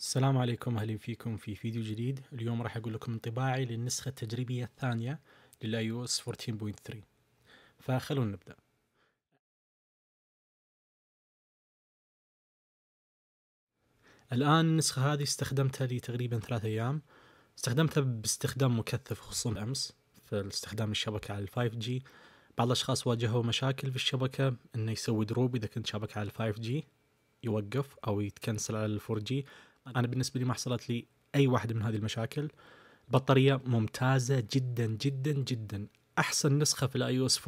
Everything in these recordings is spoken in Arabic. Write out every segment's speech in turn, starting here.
السلام عليكم اهلا فيكم في فيديو جديد اليوم راح اقول لكم انطباعي للنسخة التجريبية الثانية للاي او اس 14.3 فخلونا نبدأ الآن النسخة هذه استخدمتها لي تقريبا ثلاثة أيام استخدمتها باستخدام مكثف خصوصا أمس في استخدام الشبكة على 5G بعض الأشخاص واجهوا مشاكل في الشبكة إنه يسوي دروب إذا كنت شبكة على 5G يوقف أو يتكنسل على 4G انا بالنسبه لي ما حصلت لي اي واحده من هذه المشاكل بطاريه ممتازه جدا جدا جدا احسن نسخه في الاي او اس 14.3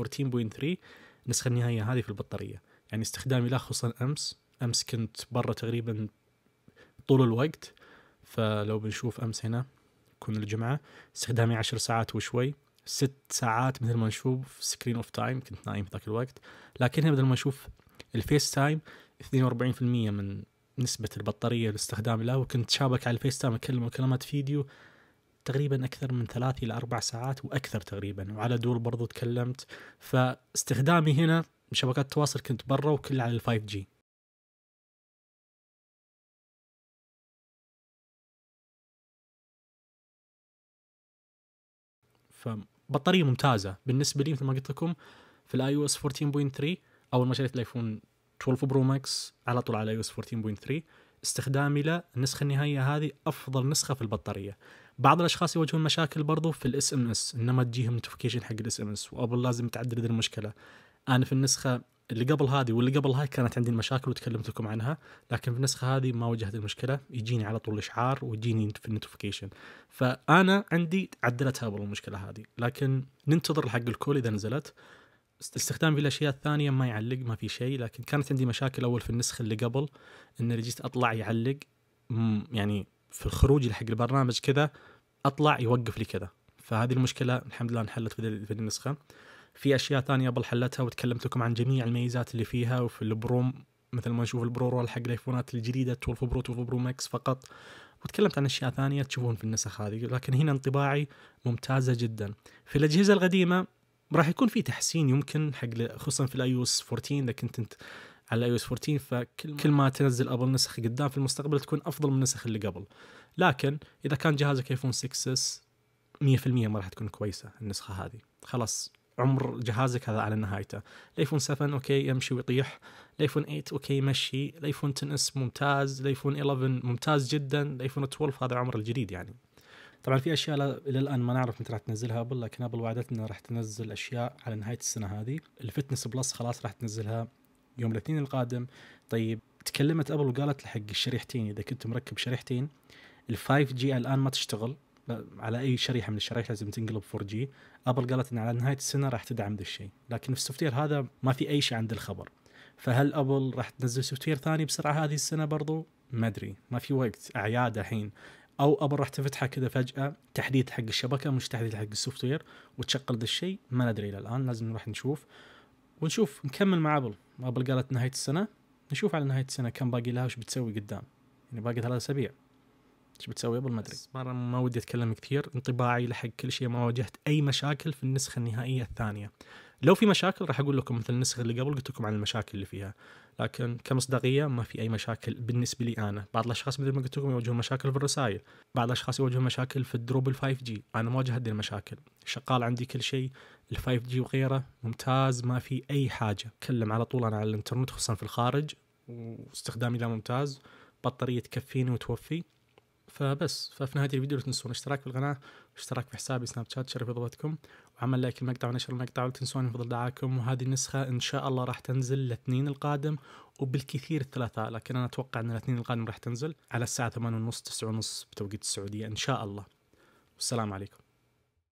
النسخه النهائيه هذه في البطاريه يعني استخدامي له خصوصا امس امس كنت برا تقريبا طول الوقت فلو بنشوف امس هنا كنا الجمعه استخدامي 10 ساعات وشوي ست ساعات مثل ما نشوف سكرين اوف تايم كنت نايم ذاك الوقت لكن بدل ما نشوف الفيس تايم 42% من نسبه البطاريه لاستخدام له وكنت شابك على الفيس تايم اكلم مكالمات فيديو تقريبا اكثر من ثلاث الى اربع ساعات واكثر تقريبا وعلى دول برضو تكلمت فاستخدامي هنا شبكات التواصل كنت برا وكله على الفايف جي فبطاريه ممتازه بالنسبه لي مثل ما قلت لكم في الاي او اس 14.3 اول ما شريت الايفون 12 برو ماكس على طول على iOS 14.3 استخدامي له النسخه النهائيه هذه افضل نسخه في البطاريه بعض الاشخاص يواجهون مشاكل برضو في الاس ام اس انما تجيهم نوتيفيكيشن حق الاس ام اس وابل لازم تعدل المشكله انا في النسخه اللي قبل هذه واللي قبل هاي كانت عندي المشاكل وتكلمت لكم عنها لكن في النسخه هذه ما واجهت المشكله يجيني على طول اشعار ويجيني في النوتيفيكيشن فانا عندي عدلتها ابل المشكله هذه لكن ننتظر حق الكول اذا نزلت استخدامي في الاشياء الثانيه ما يعلق ما في شيء لكن كانت عندي مشاكل اول في النسخه اللي قبل ان اللي جيت اطلع يعلق يعني في الخروج حق البرنامج كذا اطلع يوقف لي كذا فهذه المشكله الحمد لله انحلت في النسخه في اشياء ثانيه قبل حلتها وتكلمت لكم عن جميع الميزات اللي فيها وفي البروم مثل ما نشوف البرو رول حق الايفونات الجديده 12 برو 12 برو ماكس فقط وتكلمت عن اشياء ثانيه تشوفون في النسخ هذه لكن هنا انطباعي ممتازه جدا في الاجهزه القديمه راح يكون في تحسين يمكن حق خصوصا في الاي او اس 14 اذا كنت انت على الاي او اس 14 فكل كل ما تنزل ابل نسخ قدام في المستقبل تكون افضل من النسخ اللي قبل لكن اذا كان جهازك ايفون 6 اس 100% ما راح تكون كويسه النسخه هذه خلاص عمر جهازك هذا على نهايته الايفون 7 اوكي يمشي ويطيح الايفون 8 اوكي يمشي الايفون 10 اس ممتاز الايفون 11 ممتاز جدا الايفون 12 هذا عمر الجديد يعني طبعا في اشياء الى الان ما نعرف متى راح تنزلها ابل لكن ابل وعدتنا راح تنزل اشياء على نهايه السنه هذه الفتنس بلس خلاص راح تنزلها يوم الاثنين القادم طيب تكلمت ابل وقالت لحق الشريحتين اذا كنت مركب شريحتين ال5 جي الان ما تشتغل على اي شريحه من الشرايح لازم تنقلب 4 جي ابل قالت ان على نهايه السنه راح تدعم ذا الشيء لكن في السوفت هذا ما في اي شيء عند الخبر فهل ابل راح تنزل سوفت ثاني بسرعه هذه السنه برضو ما ادري ما في وقت اعياد الحين او ابل راح تفتحها كذا فجاه تحديث حق الشبكه مش تحديث حق السوفت وير وتشغل ذا الشيء ما ندري الى الان لازم نروح نشوف ونشوف نكمل مع ابل ابل قالت نهايه السنه نشوف على نهايه السنه كم باقي لها وش بتسوي قدام يعني باقي ثلاث اسابيع ايش بتسوي ابل ما ادري مره ما ودي اتكلم كثير انطباعي لحق كل شيء ما واجهت اي مشاكل في النسخه النهائيه الثانيه لو في مشاكل راح اقول لكم مثل النسخ اللي قبل قلت لكم عن المشاكل اللي فيها لكن كمصداقيه ما في اي مشاكل بالنسبه لي انا بعض الاشخاص مثل ما قلت لكم يواجهون مشاكل في الرسائل بعض الاشخاص يواجهون مشاكل في الدروب ال5 جي انا ما واجه هذه المشاكل شغال عندي كل شيء ال5 جي وغيره ممتاز ما في اي حاجه اتكلم على طول انا على الانترنت خصوصا في الخارج واستخدامي له ممتاز بطاريه تكفيني وتوفي فبس ففي نهايه الفيديو لا تنسون الاشتراك في القناه واشتراك في حسابي سناب شات شرف اضافتكم وعمل لايك المقطع ونشر المقطع ولا تنسون فضل دعاكم وهذه النسخه ان شاء الله راح تنزل الاثنين القادم وبالكثير الثلاثاء لكن انا اتوقع ان الاثنين القادم راح تنزل على الساعه 8:30 9:30 بتوقيت السعوديه ان شاء الله والسلام عليكم